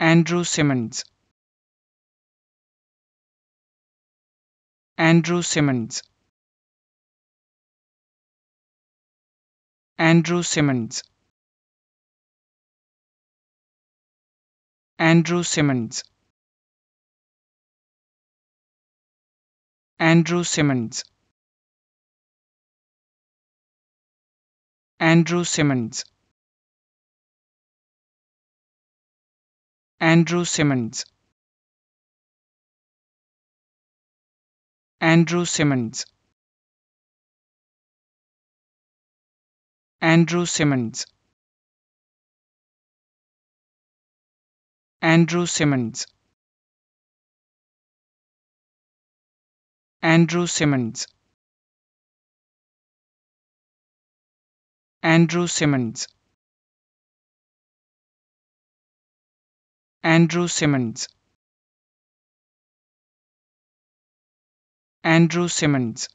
Andrew Simmons Andrew Simmons Andrew Simmons Andrew Simmons Andrew Simmons Andrew Simmons Andrew Simmons Andrew Simmons Andrew Simmons Andrew Simmons Andrew Simmons Andrew Simmons Andrew Simmons Andrew Simmons